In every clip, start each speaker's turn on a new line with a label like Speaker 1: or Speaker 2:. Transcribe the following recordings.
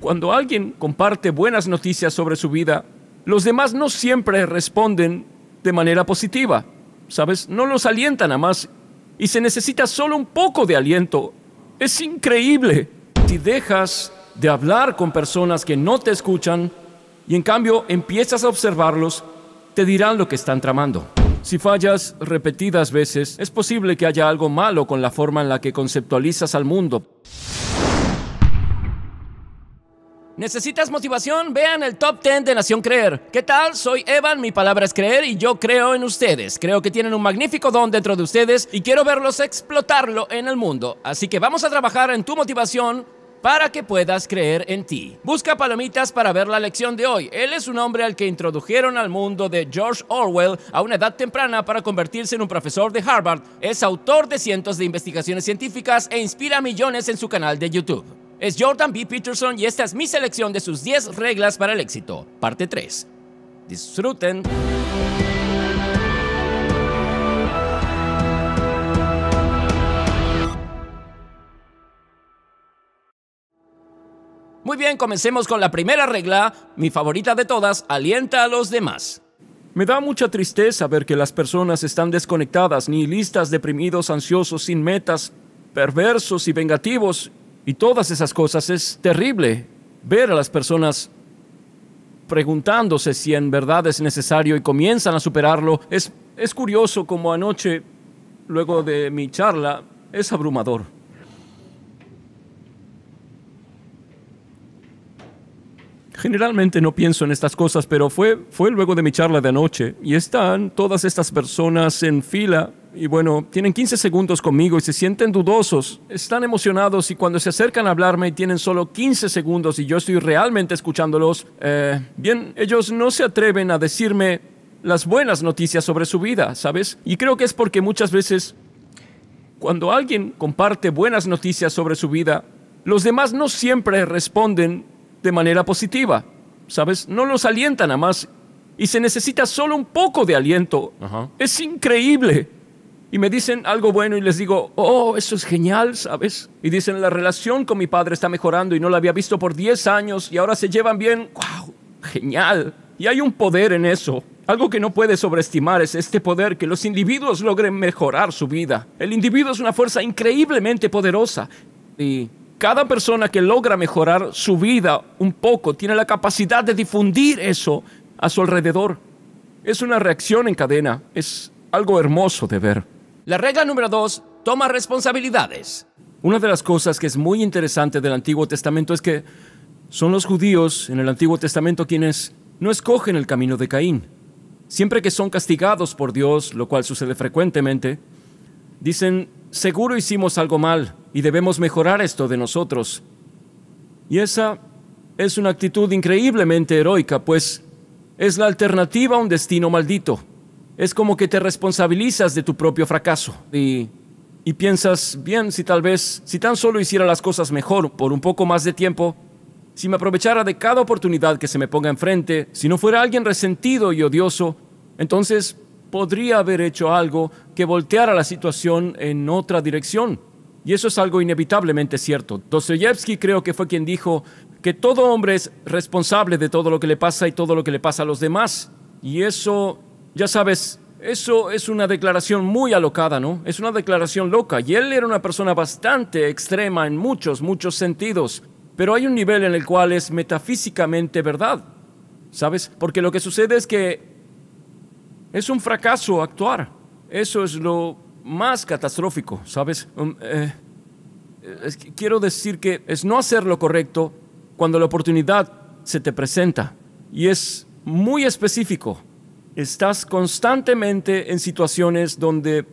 Speaker 1: Cuando alguien comparte buenas noticias sobre su vida, los demás no siempre responden de manera positiva, ¿sabes? No los alientan a más y se necesita solo un poco de aliento. Es increíble. Si dejas de hablar con personas que no te escuchan y en cambio empiezas a observarlos, te dirán lo que están tramando. Si fallas repetidas veces, es posible que haya algo malo con la forma en la que conceptualizas al mundo. ¿Necesitas motivación? Vean el top 10 de Nación Creer. ¿Qué tal? Soy Evan, mi palabra es creer y yo creo en ustedes. Creo que tienen un magnífico don dentro de ustedes y quiero verlos explotarlo en el mundo. Así que vamos a trabajar en tu motivación para que puedas creer en ti. Busca palomitas para ver la lección de hoy. Él es un hombre al que introdujeron al mundo de George Orwell a una edad temprana para convertirse en un profesor de Harvard. Es autor de cientos de investigaciones científicas e inspira millones en su canal de YouTube. Es Jordan B. Peterson y esta es mi selección de sus 10 reglas para el éxito, parte 3. Disfruten. Muy bien, comencemos con la primera regla, mi favorita de todas, alienta a los demás. Me da mucha tristeza ver que las personas están desconectadas, ni listas, deprimidos, ansiosos, sin metas, perversos y vengativos, y todas esas cosas es terrible ver a las personas preguntándose si en verdad es necesario y comienzan a superarlo. Es, es curioso como anoche, luego de mi charla, es abrumador. Generalmente no pienso en estas cosas, pero fue, fue luego de mi charla de anoche y están todas estas personas en fila y bueno, tienen 15 segundos conmigo y se sienten dudosos, están emocionados y cuando se acercan a hablarme y tienen solo 15 segundos y yo estoy realmente escuchándolos, eh, bien, ellos no se atreven a decirme las buenas noticias sobre su vida, ¿sabes? Y creo que es porque muchas veces cuando alguien comparte buenas noticias sobre su vida, los demás no siempre responden de manera positiva, ¿sabes? No los alientan a más y se necesita solo un poco de aliento. Es increíble y me dicen algo bueno y les digo, oh, eso es genial, ¿sabes? Y dicen, la relación con mi padre está mejorando y no la había visto por 10 años y ahora se llevan bien, ¡Guau! genial. Y hay un poder en eso. Algo que no puede sobreestimar es este poder que los individuos logren mejorar su vida. El individuo es una fuerza increíblemente poderosa y cada persona que logra mejorar su vida un poco tiene la capacidad de difundir eso a su alrededor. Es una reacción en cadena, es algo hermoso de ver. La regla número dos, toma responsabilidades. Una de las cosas que es muy interesante del Antiguo Testamento es que son los judíos en el Antiguo Testamento quienes no escogen el camino de Caín. Siempre que son castigados por Dios, lo cual sucede frecuentemente, dicen, seguro hicimos algo mal y debemos mejorar esto de nosotros. Y esa es una actitud increíblemente heroica, pues es la alternativa a un destino maldito. Es como que te responsabilizas de tu propio fracaso y, piensas, bien, si tal vez, si tan solo hiciera las cosas mejor por un poco más de tiempo, si me aprovechara de cada oportunidad que se me ponga enfrente, si no fuera alguien resentido y odioso, entonces podría haber hecho algo que volteara la situación en otra dirección. Y eso es algo inevitablemente cierto. Dostoyevsky creo que fue quien dijo que todo hombre es responsable de todo lo que le pasa y todo lo que le pasa a los demás. Y eso ya sabes, eso es una declaración muy alocada, ¿no? Es una declaración loca. Y él era una persona bastante extrema en muchos, muchos sentidos. Pero hay un nivel en el cual es metafísicamente verdad. ¿Sabes? Porque lo que sucede es que es un fracaso actuar. Eso es lo más catastrófico, ¿sabes? Um, eh, quiero decir que es no hacer lo correcto cuando la oportunidad se te presenta. Y es muy específico estás constantemente en situaciones donde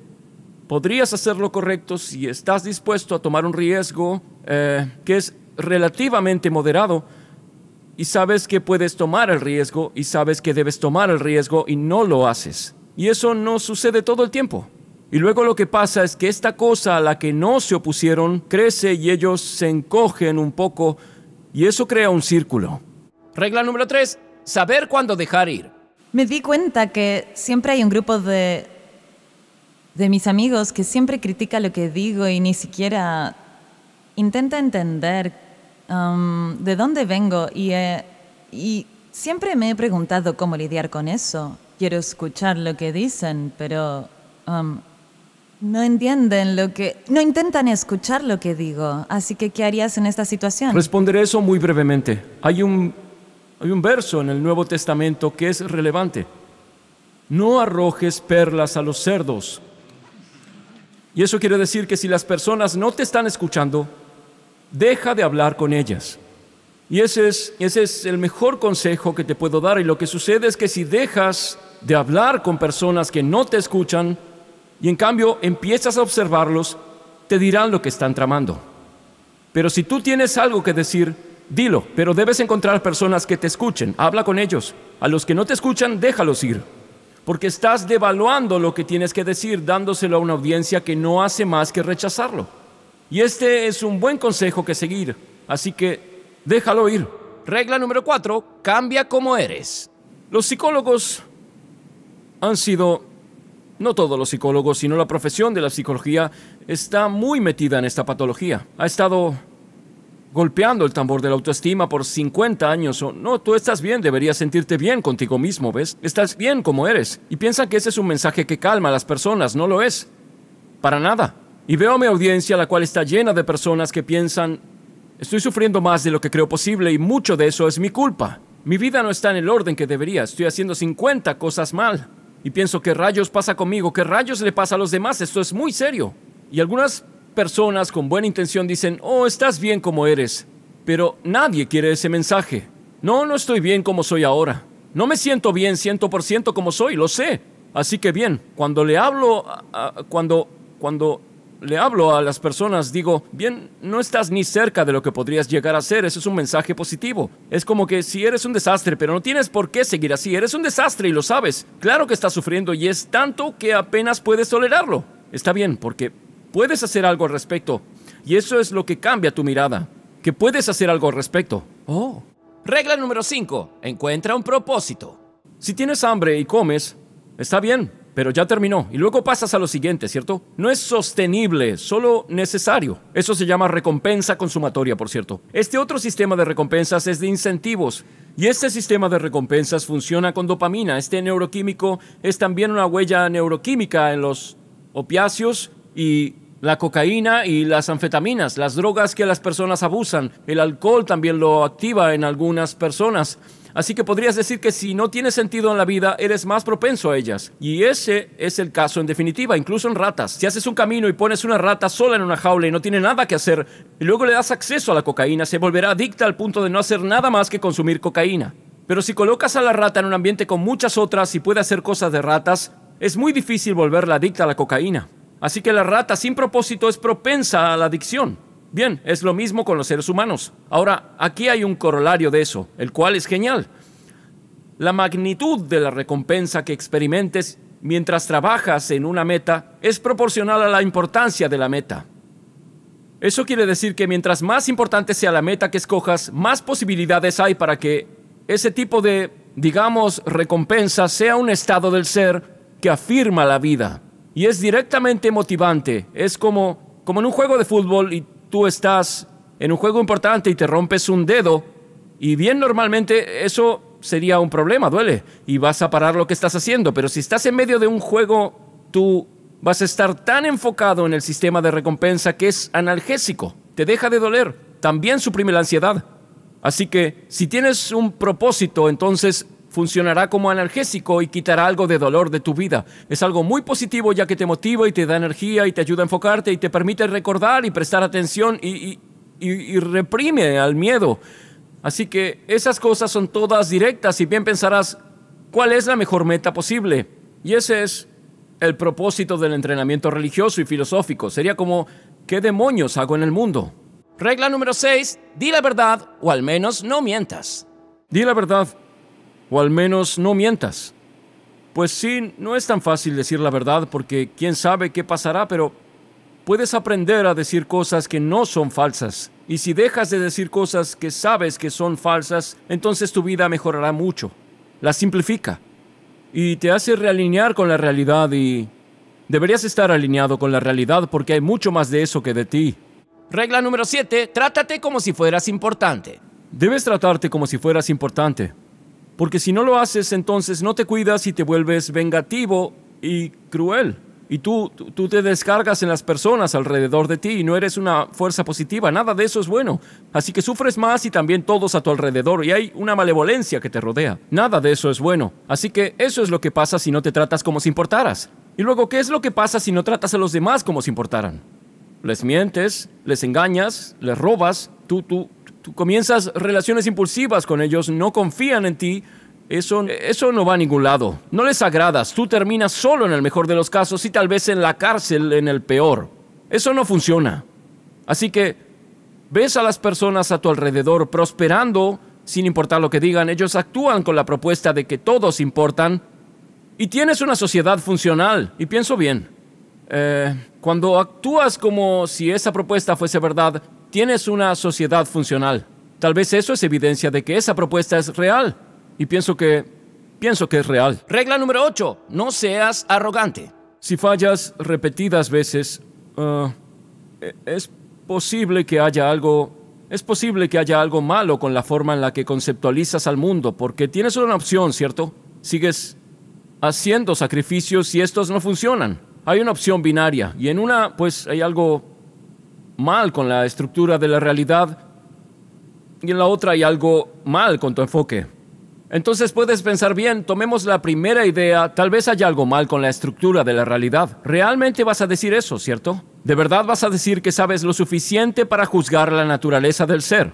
Speaker 1: podrías hacer lo correcto si estás dispuesto a tomar un riesgo eh, que es relativamente moderado y sabes que puedes tomar el riesgo y sabes que debes tomar el riesgo y no lo haces. Y eso no sucede todo el tiempo. Y luego lo que pasa es que esta cosa a la que no se opusieron crece y ellos se encogen un poco y eso crea un círculo. Regla número 3. Saber cuándo dejar ir. Me di cuenta que siempre hay un grupo de, de mis amigos que siempre critica lo que digo y ni siquiera intenta entender um, de dónde vengo y, eh, y siempre me he preguntado cómo lidiar con eso. Quiero escuchar lo que dicen, pero um, no entienden lo que... No intentan escuchar lo que digo. Así que, ¿qué harías en esta situación? Responderé eso muy brevemente. Hay un hay un verso en el Nuevo Testamento que es relevante. No arrojes perlas a los cerdos. Y eso quiere decir que si las personas no te están escuchando, deja de hablar con ellas. Y ese es, el mejor consejo que te puedo dar. Y lo que sucede es que si dejas de hablar con personas que no te escuchan y en cambio empiezas a observarlos, te dirán lo que están tramando. Pero si tú tienes algo que decir, Dilo, pero debes encontrar personas que te escuchen. Habla con ellos. A los que no te escuchan, déjalos ir. Porque estás devaluando lo que tienes que decir, dándoselo a una audiencia que no hace más que rechazarlo. Y este es un buen consejo que seguir. Así que déjalo ir. Regla número 4. Cambia como eres. Los psicólogos han sido, no todos los psicólogos, sino la profesión de la psicología, está muy metida en esta patología. Ha estado golpeando el tambor de la autoestima por 50 años o no, tú estás bien, deberías sentirte bien contigo mismo, ¿ves? Estás bien como eres. Y piensan que ese es un mensaje que calma a las personas, no lo es. Para nada. Y veo a mi audiencia, la cual está llena de personas que piensan, estoy sufriendo más de lo que creo posible y mucho de eso es mi culpa. Mi vida no está en el orden que debería, estoy haciendo 50 cosas mal. Y pienso, que rayos pasa conmigo? ¿Qué rayos le pasa a los demás? Esto es muy serio. Y algunas personas con buena intención dicen, oh, estás bien como eres, pero nadie quiere ese mensaje. No, no estoy bien como soy ahora. No me siento bien 100% como soy, lo sé. Así que bien, cuando le hablo, a, cuando, cuando le hablo a las personas, digo, bien, no estás ni cerca de lo que podrías llegar a ser, eso es un mensaje positivo. Es como que si eres un desastre, pero no tienes por qué seguir así, eres un desastre y lo sabes. Claro que estás sufriendo y es tanto que apenas puedes tolerarlo. Está bien, porque puedes hacer algo al respecto. Y eso es lo que cambia tu mirada, que puedes hacer algo al respecto. Oh. Regla número 5. Encuentra un propósito. Si tienes hambre y comes, está bien, pero ya terminó. Y luego pasas a lo siguiente, ¿cierto? No es sostenible, solo necesario. Eso se llama recompensa consumatoria, por cierto. Este otro sistema de recompensas es de incentivos. Y este sistema de recompensas funciona con dopamina. Este neuroquímico es también una huella neuroquímica en los opiáceos y la cocaína y las anfetaminas, las drogas que las personas abusan. El alcohol también lo activa en algunas personas. Así que podrías decir que si no tiene sentido en la vida, eres más propenso a ellas. Y ese es el caso en definitiva, incluso en ratas. Si haces un camino y pones una rata sola en una jaula y no tiene nada que hacer, y luego le das acceso a la cocaína, se volverá adicta al punto de no hacer nada más que consumir cocaína. Pero si colocas a la rata en un ambiente con muchas otras y puede hacer cosas de ratas, es muy difícil volverla adicta a la cocaína. Así que la rata sin propósito es propensa a la adicción. Bien, es lo mismo con los seres humanos. Ahora, aquí hay un corolario de eso, el cual es genial. La magnitud de la recompensa que experimentes mientras trabajas en una meta es proporcional a la importancia de la meta. Eso quiere decir que mientras más importante sea la meta que escojas, más posibilidades hay para que ese tipo de, digamos, recompensa sea un estado del ser que afirma la vida. Y es directamente motivante. Es como, como en un juego de fútbol y tú estás en un juego importante y te rompes un dedo. Y bien normalmente eso sería un problema, duele. Y vas a parar lo que estás haciendo. Pero si estás en medio de un juego, tú vas a estar tan enfocado en el sistema de recompensa que es analgésico. Te deja de doler. También suprime la ansiedad. Así que si tienes un propósito, entonces funcionará como analgésico y quitará algo de dolor de tu vida. Es algo muy positivo ya que te motiva y te da energía y te ayuda a enfocarte y te permite recordar y prestar atención y, reprime al miedo. Así que esas cosas son todas directas y bien pensarás cuál es la mejor meta posible. Y ese es el propósito del entrenamiento religioso y filosófico. Sería como, ¿qué demonios hago en el mundo? Regla número 6. Di la verdad o al menos no mientas. Di la verdad o al menos no mientas. Pues sí, no es tan fácil decir la verdad porque quién sabe qué pasará, pero puedes aprender a decir cosas que no son falsas. Y si dejas de decir cosas que sabes que son falsas, entonces tu vida mejorará mucho. La simplifica. Y te hace realinear con la realidad y... Deberías estar alineado con la realidad porque hay mucho más de eso que de ti. Regla número 7. Trátate como si fueras importante. Debes tratarte como si fueras importante. Porque si no lo haces, entonces no te cuidas y te vuelves vengativo y cruel. Y tú, tú te descargas en las personas alrededor de ti y no eres una fuerza positiva. Nada de eso es bueno. Así que sufres más y también todos a tu alrededor. Y hay una malevolencia que te rodea. Nada de eso es bueno. Así que eso es lo que pasa si no te tratas como si importaras. Y luego, ¿qué es lo que pasa si no tratas a los demás como si importaran? Les mientes, les engañas, les robas. Tú, tú, tú comienzas relaciones impulsivas con ellos, no confían en ti, eso, eso, no va a ningún lado. No les agradas. Tú terminas solo en el mejor de los casos y tal vez en la cárcel en el peor. Eso no funciona. Así que ves a las personas a tu alrededor prosperando sin importar lo que digan. Ellos actúan con la propuesta de que todos importan. Y tienes una sociedad funcional. Y pienso bien. Eh, cuando actúas como si esa propuesta fuese verdad, tienes una sociedad funcional. Tal vez eso es evidencia de que esa propuesta es real. Y pienso que... pienso que es real. Regla número 8. No seas arrogante. Si fallas repetidas veces, ah, e, es posible que haya algo... Es posible que haya algo malo con la forma en la que conceptualizas al mundo, porque tienes una opción, ¿cierto? Sigues haciendo sacrificios y estos no funcionan. Hay una opción binaria y en una, pues, hay algo mal con la estructura de la realidad y en la otra hay algo mal con tu enfoque. Entonces puedes pensar bien, tomemos la primera idea, tal vez haya algo mal con la estructura de la realidad. Realmente vas a decir eso, ¿cierto? ¿De verdad vas a decir que sabes lo suficiente para juzgar la naturaleza del ser?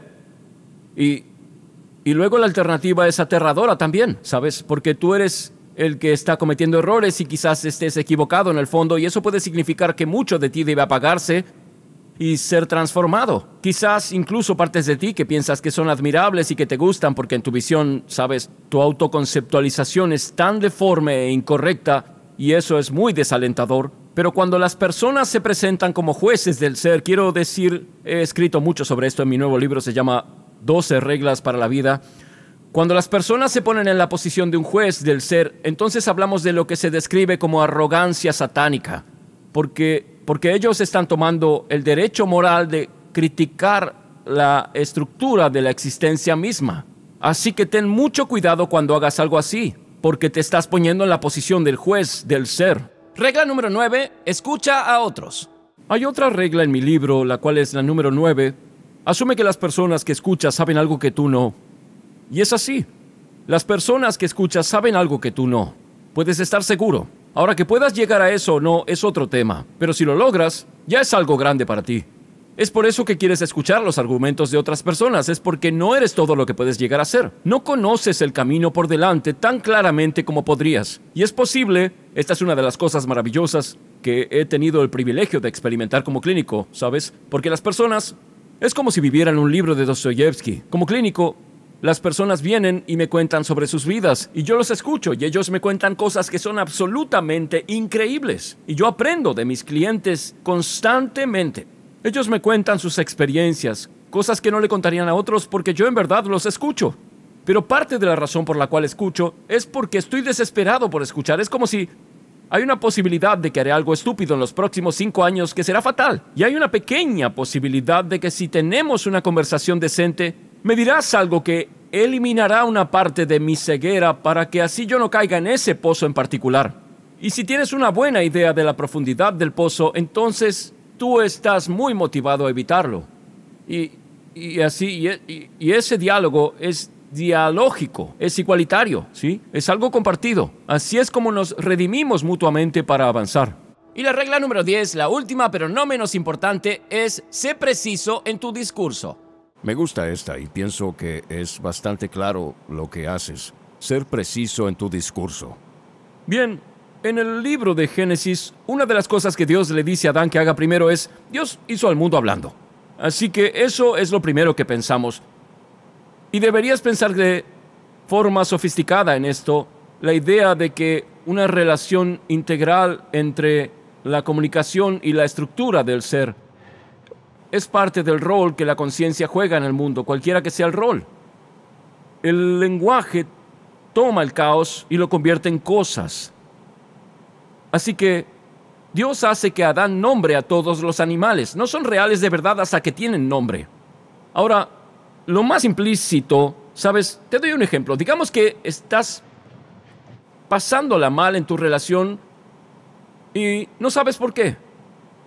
Speaker 1: Y, y luego la alternativa es aterradora también, ¿sabes? Porque tú eres el que está cometiendo errores y quizás estés equivocado en el fondo y eso puede significar que mucho de ti debe apagarse y ser transformado. Quizás incluso partes de ti que piensas que son admirables y que te gustan porque en tu visión, sabes, tu autoconceptualización es tan deforme e incorrecta y eso es muy desalentador. Pero cuando las personas se presentan como jueces del ser, quiero decir, he escrito mucho sobre esto en mi nuevo libro, se llama 12 reglas para la vida. Cuando las personas se ponen en la posición de un juez del ser, entonces hablamos de lo que se describe como arrogancia satánica, porque porque ellos están tomando el derecho moral de criticar la estructura de la existencia misma. Así que ten mucho cuidado cuando hagas algo así, porque te estás poniendo en la posición del juez del ser. Regla número 9. Escucha a otros. Hay otra regla en mi libro, la cual es la número 9. Asume que las personas que escuchas saben algo que tú no. Y es así. Las personas que escuchas saben algo que tú no. Puedes estar seguro. Ahora que puedas llegar a eso o no es otro tema, pero si lo logras, ya es algo grande para ti. Es por eso que quieres escuchar los argumentos de otras personas, es porque no eres todo lo que puedes llegar a ser. No conoces el camino por delante tan claramente como podrías. Y es posible, esta es una de las cosas maravillosas que he tenido el privilegio de experimentar como clínico, ¿sabes? Porque las personas es como si vivieran un libro de Dostoyevsky. Como clínico, las personas vienen y me cuentan sobre sus vidas y yo los escucho y ellos me cuentan cosas que son absolutamente increíbles y yo aprendo de mis clientes constantemente. Ellos me cuentan sus experiencias, cosas que no le contarían a otros porque yo en verdad los escucho. Pero parte de la razón por la cual escucho es porque estoy desesperado por escuchar. Es como si hay una posibilidad de que haré algo estúpido en los próximos cinco años que será fatal. Y hay una pequeña posibilidad de que si tenemos una conversación decente, me dirás algo que eliminará una parte de mi ceguera para que así yo no caiga en ese pozo en particular. Y si tienes una buena idea de la profundidad del pozo, entonces tú estás muy motivado a evitarlo. Y, así, e, y, ese diálogo es dialógico, es igualitario, ¿sí? Es algo compartido. Así es como nos redimimos mutuamente para avanzar. Y la regla número 10, la última pero no menos importante, es sé preciso en tu discurso. Me gusta esta y pienso que es bastante claro lo que haces. Ser preciso en tu discurso. Bien, en el libro de Génesis, una de las cosas que Dios le dice a Adán que haga primero es, Dios hizo al mundo hablando. Así que eso es lo primero que pensamos. Y deberías pensar de forma sofisticada en esto, la idea de que una relación integral entre la comunicación y la estructura del ser es parte del rol que la conciencia juega en el mundo, cualquiera que sea el rol. El lenguaje toma el caos y lo convierte en cosas. Así que Dios hace que Adán nombre a todos los animales. No son reales de verdad hasta que tienen nombre. Ahora, lo más implícito, ¿sabes? Te doy un ejemplo. Digamos que estás pasándola mal en tu relación y no sabes por qué.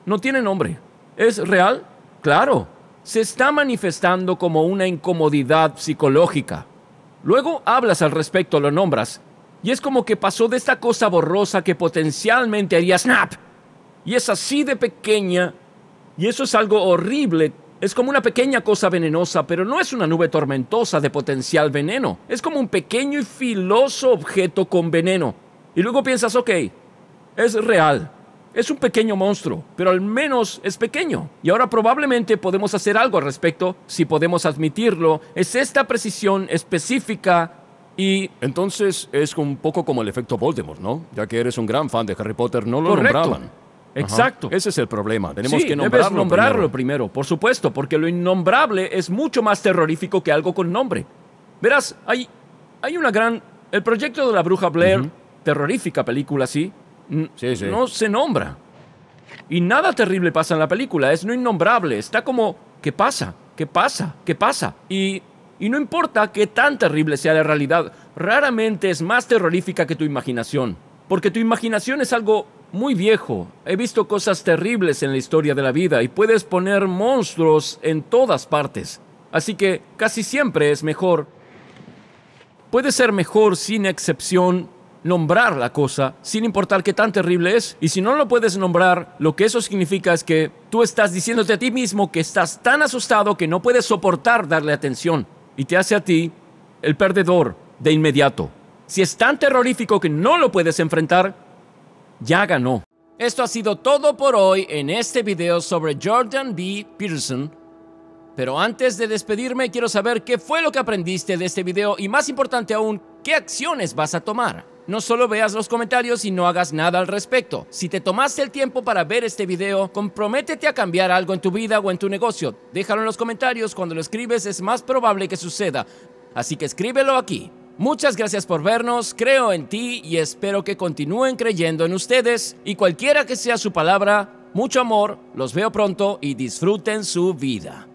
Speaker 1: No tiene nombre. ¿Es real? Claro, se está manifestando como una incomodidad psicológica. Luego hablas al respecto, lo nombras, y es como que pasó de esta cosa borrosa que potencialmente haría snap. Y es así de pequeña, y eso es algo horrible. Es como una pequeña cosa venenosa, pero no es una nube tormentosa de potencial veneno. Es como un pequeño y filoso objeto con veneno. Y luego piensas, ok, es real, es un pequeño monstruo, pero al menos es pequeño. Y ahora probablemente podemos hacer algo al respecto, si podemos admitirlo. Es esta precisión específica y entonces es un poco como el efecto Voldemort, ¿no? Ya que eres un gran fan de Harry Potter, no lo correcto. nombraban. Exacto. Ese es el problema. Tenemos que nombrarlo, primero. por supuesto, porque lo innombrable es mucho más terrorífico que algo con nombre. Verás, hay, una gran... El proyecto de la bruja Blair, terrorífica película, sí, no se nombra. Y nada terrible pasa en la película, es no innombrable, está como, ¿qué pasa? ¿Qué pasa? ¿Qué pasa? Y, y no importa qué tan terrible sea la realidad, raramente es más terrorífica que tu imaginación, porque tu imaginación es algo muy viejo. He visto cosas terribles en la historia de la vida y puedes poner monstruos en todas partes. Así que casi siempre es mejor. Puede ser mejor sin excepción nombrar la cosa, sin importar qué tan terrible es. Y si no lo puedes nombrar, lo que eso significa es que tú estás diciéndote a ti mismo que estás tan asustado que no puedes soportar darle atención. Y te hace a ti el perdedor de inmediato. Si es tan terrorífico que no lo puedes enfrentar, ya ganó. Esto ha sido todo por hoy en este video sobre Jordan B. Peterson. Pero antes de despedirme, quiero saber qué fue lo que aprendiste de este video y más importante aún, qué acciones vas a tomar. No solo veas los comentarios y no hagas nada al respecto. Si te tomaste el tiempo para ver este video, comprométete a cambiar algo en tu vida o en tu negocio. Déjalo en los comentarios, cuando lo escribes es más probable que suceda. Así que escríbelo aquí. Muchas gracias por vernos, creo en ti y espero que continúen creyendo en ustedes y cualquiera que sea su palabra, mucho amor, los veo pronto y disfruten su vida.